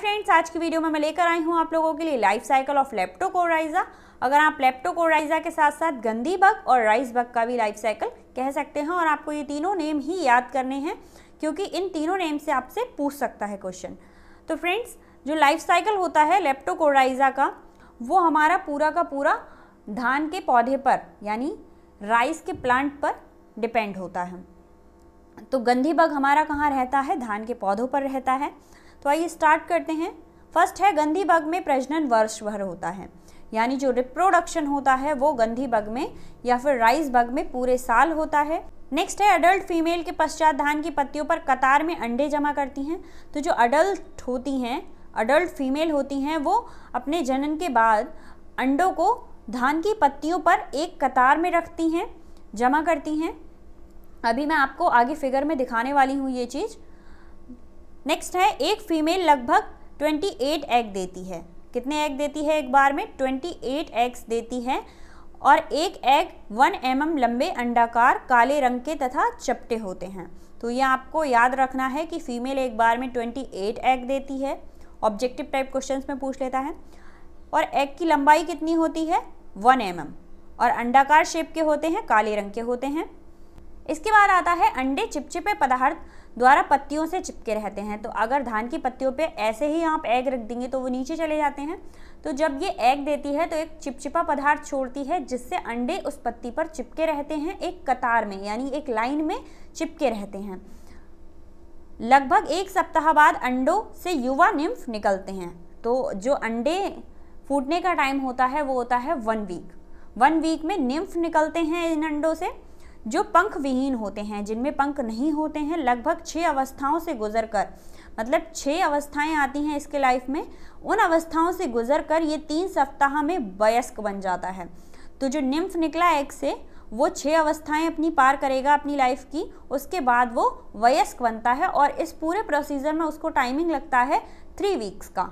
friends आज की video में मैं लेकर आई हूँ आप लोगों के लिए लाइफ साइकिल ऑफ लेप्टोकोराइजा अगर आप लेप्टोकोराइजा के साथ साथ गंदी बग और राइस बग का भी लाइफ साइकिल कह सकते हैं और आपको ये तीनों नेम ही याद करने हैं क्योंकि इन तीनों नेम से आपसे पूछ सकता है क्वेश्चन तो फ्रेंड्स जो लाइफ साइकिल होता है लेप्टोकोराइजा का वो हमारा पूरा का पूरा धान के पौधे पर यानी राइस के प्लांट पर डिपेंड होता है तो गंधी बग हमारा कहाँ रहता है धान के पौधों पर रहता है तो आइए स्टार्ट करते हैं फर्स्ट है गंधी बग में प्रजनन वर्ष भर होता है यानी जो रिप्रोडक्शन होता है वो गंधी बग में या फिर राइस बग में पूरे साल होता है नेक्स्ट है अडल्ट फीमेल के पश्चात धान की पत्तियों पर कतार में अंडे जमा करती हैं तो जो अडल्ट होती हैं अडल्ट फीमेल होती हैं वो अपने जनन के बाद अंडों को धान की पत्तियों पर एक कतार में रखती हैं जमा करती हैं अभी मैं आपको आगे फिगर में दिखाने वाली हूँ ये चीज़ नेक्स्ट है एक फीमेल लगभग 28 एग देती है कितने एग देती है एक बार में 28 एग्स देती है और एक एग 1 एम mm लंबे अंडाकार काले रंग के तथा चपटे होते हैं तो ये आपको याद रखना है कि फीमेल एक बार में 28 एग देती है ऑब्जेक्टिव टाइप क्वेश्चंस में पूछ लेता है और एग की लंबाई कितनी होती है 1 एम mm, और अंडाकार शेप के होते हैं काले रंग के होते हैं इसके बाद आता है अंडे चिपचिपे पदार्थ द्वारा पत्तियों से चिपके रहते हैं तो अगर धान की पत्तियों पे ऐसे ही आप एग रख देंगे तो वो नीचे चले जाते हैं तो जब ये एग देती है तो एक चिपचिपा पदार्थ छोड़ती है जिससे अंडे उस पत्ती पर चिपके रहते हैं एक कतार में यानी एक लाइन में चिपके रहते हैं लगभग एक सप्ताह बाद अंडों से युवा निम्फ निकलते हैं तो जो अंडे फूटने का टाइम होता है वो होता है वन वीक वन वीक में निम्फ निकलते हैं इन अंडों से जो पंख विहीन होते हैं जिनमें पंख नहीं होते हैं लगभग छः अवस्थाओं से गुजर कर मतलब छः अवस्थाएं आती हैं इसके लाइफ में उन अवस्थाओं से गुजर कर ये तीन सप्ताह में वयस्क बन जाता है तो जो निम्फ निकला एक से वो छः अवस्थाएं अपनी पार करेगा अपनी लाइफ की उसके बाद वो वयस्क बनता है और इस पूरे प्रोसीजर में उसको टाइमिंग लगता है थ्री वीक्स का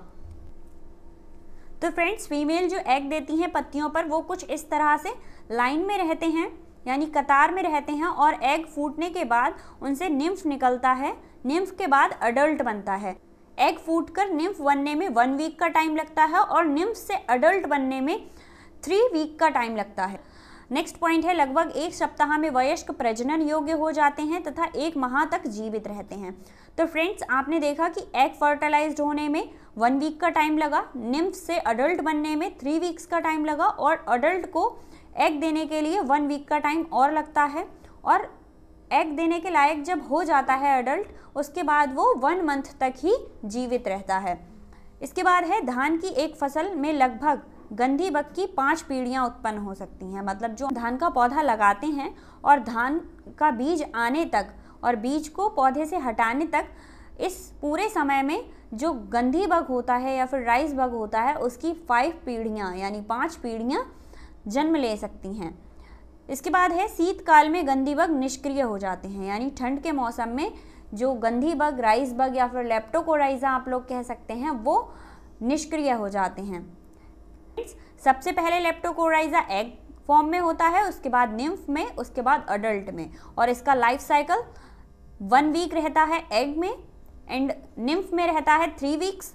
तो फ्रेंड्स फीमेल जो एग देती हैं पत्तियों पर वो कुछ इस तरह से लाइन में रहते हैं यानी कतार में रहते हैं और एग फूटने के बाद उनसे निम्फ निकलता है निम्फ के बाद अडल्ट बनता है एग फूट कर निम्फ बनने में वन वीक का टाइम लगता है और निम्फ से अडल्ट बनने में थ्री वीक का टाइम लगता है नेक्स्ट पॉइंट है लगभग एक सप्ताह में वयस्क प्रजनन योग्य हो जाते हैं तथा एक माह तक जीवित रहते हैं तो फ्रेंड्स आपने देखा कि एग फर्टिलाइज्ड होने में वन वीक का टाइम लगा निम्फ से अडल्ट बनने में थ्री वीक्स का टाइम लगा और अडल्ट को एग देने के लिए वन वीक का टाइम और लगता है और एग देने के लायक जब हो जाता है अडल्ट उसके बाद वो वन मंथ तक ही जीवित रहता है इसके बाद है धान की एक फसल में लगभग गंधी बग की पांच पीढ़ियां उत्पन्न हो सकती हैं मतलब जो धान का पौधा लगाते हैं और धान का बीज आने तक और बीज को पौधे से हटाने तक इस पूरे समय में जो गंधी बग होता है या फिर राइस बग होता है उसकी फाइव पीढ़ियाँ यानी पाँच पीढ़ियाँ जन्म ले सकती हैं इसके बाद है शीतकाल में गंदी बग निष्क्रिय हो जाते हैं यानी ठंड के मौसम में जो गंधी बग राइस बग या फिर लेप्टोकोराइजा आप लोग कह सकते हैं वो निष्क्रिय हो जाते हैं सबसे पहले लेप्टोकोराइजा एग फॉर्म में होता है उसके बाद निम्फ में उसके बाद अडल्ट में और इसका लाइफ साइकिल वन वीक रहता है एग में एंड निम्फ में रहता है थ्री वीक्स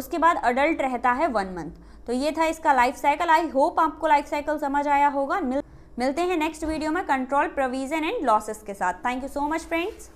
उसके बाद अडल्ट रहता है वन मंथ तो ये था इसका लाइफ साइकिल आई होप आपको लाइफ साइकिल समझ आया होगा मिल मिलते हैं नेक्स्ट वीडियो में कंट्रोल प्रोविजन एंड लॉसेस के साथ thank you so much friends